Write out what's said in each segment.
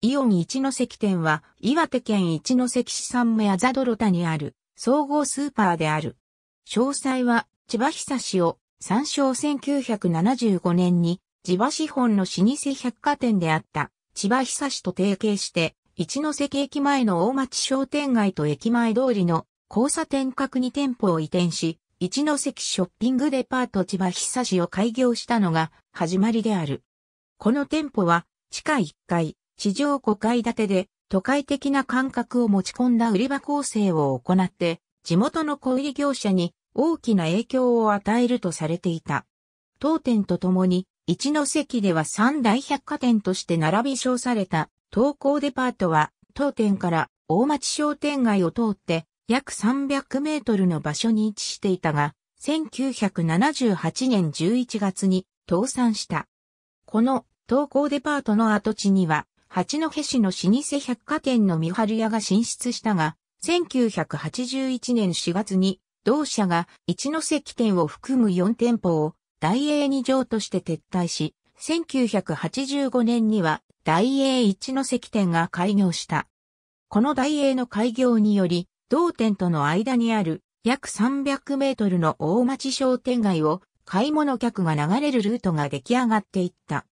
イオン一ノ関店は、岩手県一ノ関市産目ザドロタにある、総合スーパーである。詳細は、千葉久志を、参照1975年に、千葉資本の老舗百貨店であった、千葉久志と提携して、一ノ関駅前の大町商店街と駅前通りの交差点角に店舗を移転し、一ノ関ショッピングデパート千葉久志を開業したのが始まりである。この店舗は地下1階、地上5階建てで都会的な感覚を持ち込んだ売り場構成を行って、地元の小売業者に大きな影響を与えるとされていた。当店とともに、一関では三大百貨店として並び称された東高デパートは、当店から大町商店街を通って約300メートルの場所に位置していたが、1978年11月に倒産した。この東高デパートの跡地には八戸市の老舗百貨店の三春屋が進出したが、1981年4月に、同社が一関店を含む4店舗を大英二条として撤退し、1985年には大英一関店が開業した。この大英の開業により、同店との間にある約300メートルの大町商店街を買い物客が流れるルートが出来上がっていった。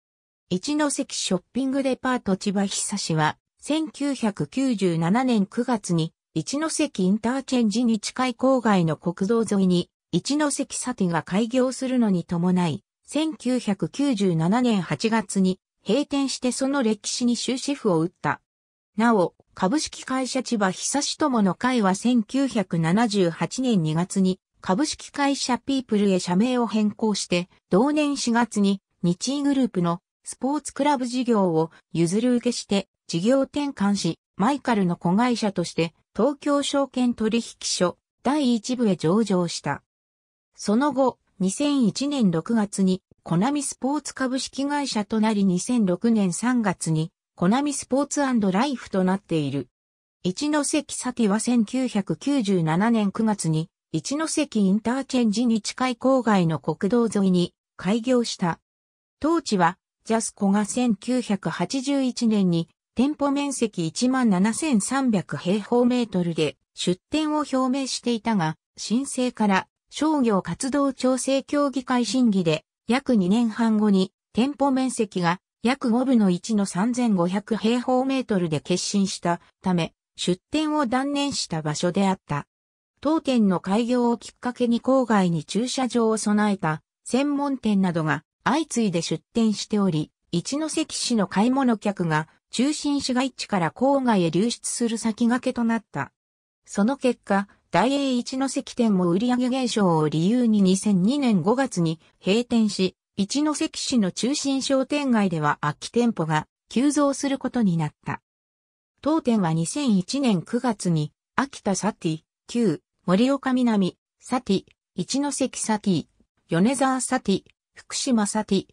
一ノ関ショッピングデパート千葉久志は、1997年9月に、一関インターチェンジに近い郊外の国道沿いに、一ノ関サティが開業するのに伴い、1997年8月に閉店してその歴史に終止符を打った。なお、株式会社千葉久志友の会は1978年2月に株式会社ピープルへ社名を変更して、同年4月に日イグループのスポーツクラブ事業を譲り受けして事業転換し、マイカルの子会社として東京証券取引所第一部へ上場した。その後、2001年6月にコナミスポーツ株式会社となり2006年3月にコナミスポーツライフとなっている。一関サティは1997年9月に一関インターチェンジに近い郊外の国道沿いに開業した。当地はジャスコが1981年に店舗面積17,300平方メートルで出店を表明していたが、申請から商業活動調整協議会審議で約2年半後に店舗面積が約5分の1の3500平方メートルで決心したため出店を断念した場所であった。当店の開業をきっかけに郊外に駐車場を備えた専門店などが相次いで出店しており、一関市の買い物客が中心市街地から郊外へ流出する先駆けとなった。その結果、大英一関店も売上減少を理由に2002年5月に閉店し、一関市の中心商店街では空き店舗が急増することになった。当店は2001年9月に、秋田サティ、旧、森岡南、サティ、一関サティ、米沢サティ、福島サティ、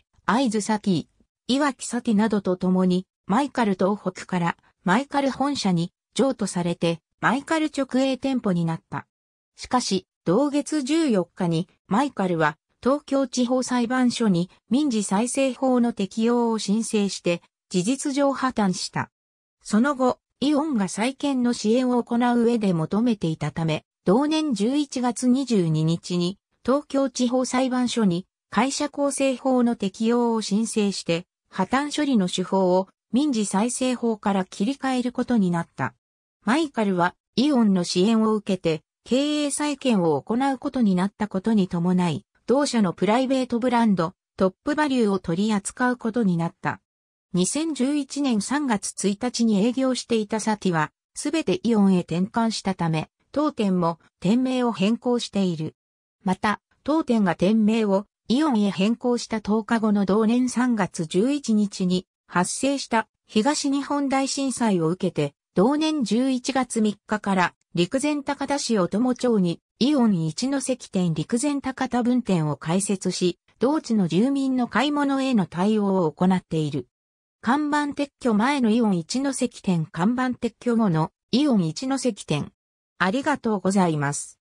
イ津サティ、岩木サティなどと共に、マイカル東北からマイカル本社に譲渡されて、マイカル直営店舗になった。しかし、同月14日に、マイカルは、東京地方裁判所に民事再生法の適用を申請して、事実上破綻した。その後、イオンが再建の支援を行う上で求めていたため、同年11月22日に東京地方裁判所に会社構成法の適用を申請して、破綻処理の手法を民事再生法から切り替えることになった。マイカルはイオンの支援を受けて経営再建を行うことになったことに伴い、同社のプライベートブランドトップバリューを取り扱うことになった。2011年3月1日に営業していたサティは、すべてイオンへ転換したため、当店も店名を変更している。また、当店が店名をイオンへ変更した10日後の同年3月11日に発生した東日本大震災を受けて、同年11月3日から陸前高田市を友町にイオン一の関店陸前高田分店を開設し、同地の住民の買い物への対応を行っている。看板撤去前のイオン一の関店看板撤去後のイオン一の関店。ありがとうございます。